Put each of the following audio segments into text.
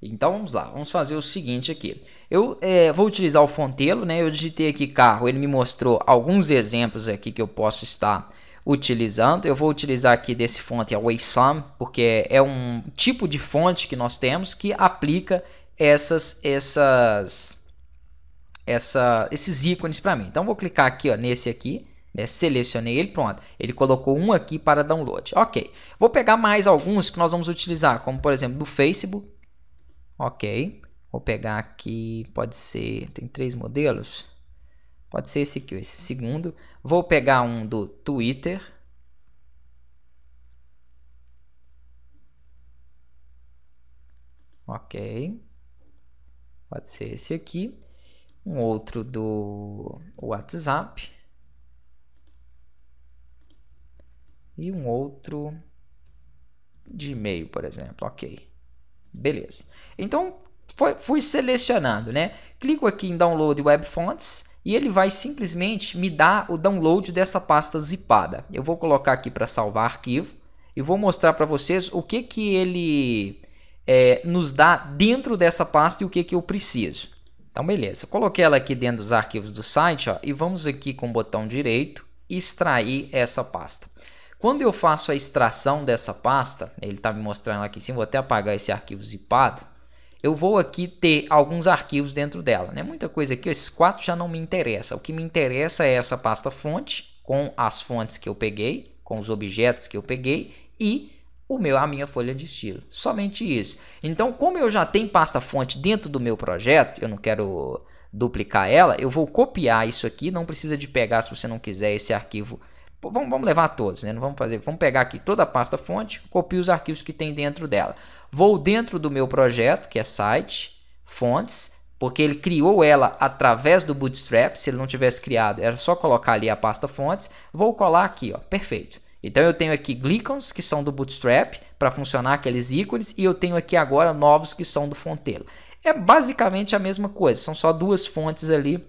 Então vamos lá, vamos fazer o seguinte aqui. Eu é, vou utilizar o Fontelo, né? Eu digitei aqui carro, ele me mostrou alguns exemplos aqui que eu posso estar utilizando. Eu vou utilizar aqui desse fonte a é Waysum, porque é um tipo de fonte que nós temos que aplica essas, essas, essa, esses ícones para mim. Então vou clicar aqui ó, nesse aqui. Né, selecionei ele, pronto. Ele colocou um aqui para download. Ok. Vou pegar mais alguns que nós vamos utilizar, como por exemplo do Facebook, Ok, vou pegar aqui, pode ser, tem três modelos. Pode ser esse aqui, esse segundo. Vou pegar um do Twitter. Ok. Pode ser esse aqui. Um outro do WhatsApp. E um outro de e-mail, por exemplo. Ok. Beleza. Então, foi, fui selecionando, né? Clico aqui em Download Web Fonts e ele vai simplesmente me dar o download dessa pasta zipada. Eu vou colocar aqui para salvar arquivo e vou mostrar para vocês o que, que ele é, nos dá dentro dessa pasta e o que, que eu preciso. Então, beleza. Coloquei ela aqui dentro dos arquivos do site ó, e vamos aqui com o botão direito extrair essa pasta. Quando eu faço a extração dessa pasta, ele está me mostrando aqui em cima, vou até apagar esse arquivo zipado, eu vou aqui ter alguns arquivos dentro dela. Né? Muita coisa aqui, esses quatro já não me interessa. O que me interessa é essa pasta fonte, com as fontes que eu peguei, com os objetos que eu peguei e o meu, a minha folha de estilo. Somente isso. Então, como eu já tenho pasta fonte dentro do meu projeto, eu não quero duplicar ela, eu vou copiar isso aqui, não precisa de pegar se você não quiser esse arquivo Vamos, vamos levar todos, né? Não vamos fazer. Vamos pegar aqui toda a pasta fonte, copio os arquivos que tem dentro dela. Vou dentro do meu projeto, que é site, fontes, porque ele criou ela através do Bootstrap. Se ele não tivesse criado, era só colocar ali a pasta fontes. Vou colar aqui, ó. Perfeito. Então eu tenho aqui glicons que são do Bootstrap para funcionar aqueles ícones e eu tenho aqui agora novos que são do Fontelo. É basicamente a mesma coisa, são só duas fontes ali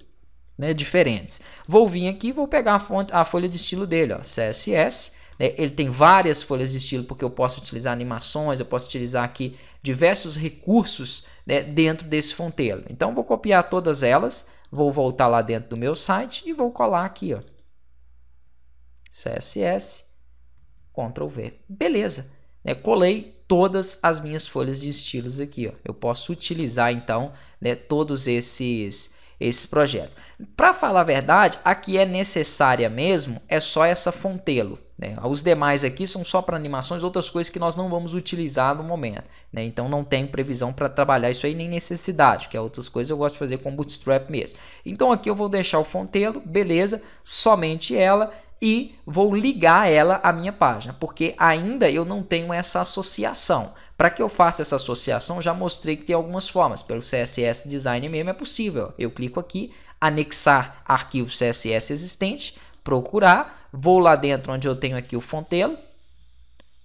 né, diferentes. Vou vir aqui e vou pegar a, fonte, a, folha de estilo dele, ó, CSS. Né, ele tem várias folhas de estilo porque eu posso utilizar animações, eu posso utilizar aqui diversos recursos né, dentro desse fonteiro. Então vou copiar todas elas, vou voltar lá dentro do meu site e vou colar aqui, ó, CSS, Ctrl V. Beleza, né, colei todas as minhas folhas de estilos aqui. Ó. Eu posso utilizar então né, todos esses esses projetos. Para falar a verdade, a que é necessária mesmo é só essa Fontelo. Né? Os demais aqui são só para animações, outras coisas que nós não vamos utilizar no momento. Né? Então não tem previsão para trabalhar isso aí, nem necessidade, que é outras coisas eu gosto de fazer com Bootstrap mesmo. Então aqui eu vou deixar o Fontelo, beleza, somente ela e vou ligar ela à minha página, porque ainda eu não tenho essa associação. Para que eu faça essa associação, já mostrei que tem algumas formas. Pelo CSS Design mesmo é possível. Eu clico aqui, anexar arquivo CSS existente, procurar, vou lá dentro onde eu tenho aqui o Fontelo.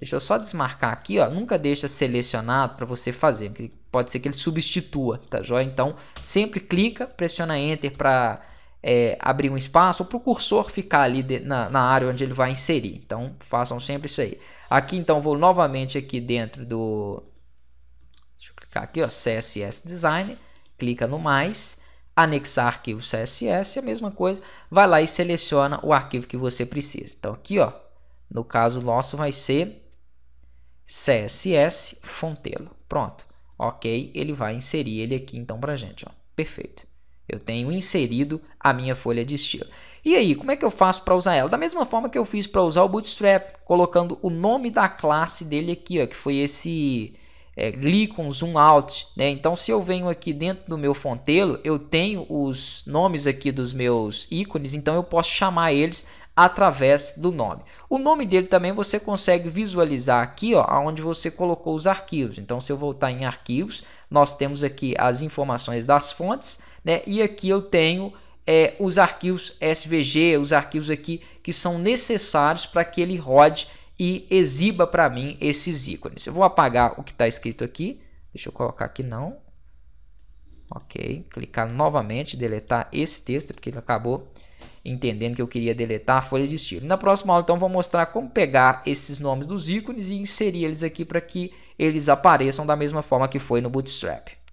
Deixa eu só desmarcar aqui, ó. Nunca deixa selecionado para você fazer, porque pode ser que ele substitua, tá joia? Então, sempre clica, pressiona enter para é, abrir um espaço para o cursor ficar ali de, na, na, área onde ele vai inserir. Então, façam sempre isso aí. Aqui, então, vou novamente aqui dentro do... Deixa eu clicar aqui, ó, CSS Design. Clica no mais, anexar arquivo CSS, a mesma coisa. Vai lá e seleciona o arquivo que você precisa. Então, aqui, ó, no caso nosso vai ser CSS Fontelo. Pronto. Ok, ele vai inserir ele aqui então para gente. Ó. Perfeito. Eu tenho inserido a minha folha de estilo. E aí, como é que eu faço para usar ela? Da mesma forma que eu fiz para usar o Bootstrap, colocando o nome da classe dele aqui, ó, que foi esse é, li com zoom out. Né? Então, se eu venho aqui dentro do meu fontelo, eu tenho os nomes aqui dos meus ícones, então eu posso chamar eles através do nome. O nome dele também você consegue visualizar aqui, ó, onde você colocou os arquivos. Então, se eu voltar em arquivos, nós temos aqui as informações das fontes, né? e aqui eu tenho é, os arquivos SVG, os arquivos aqui que são necessários para que ele rode e exiba para mim esses ícones. Eu vou apagar o que está escrito aqui. Deixa eu colocar aqui não. Ok, clicar novamente, deletar esse texto, porque ele acabou entendendo que eu queria deletar a folha de estilo. Na próxima aula, então, vou mostrar como pegar esses nomes dos ícones e inserir eles aqui para que eles apareçam da mesma forma que foi no Bootstrap.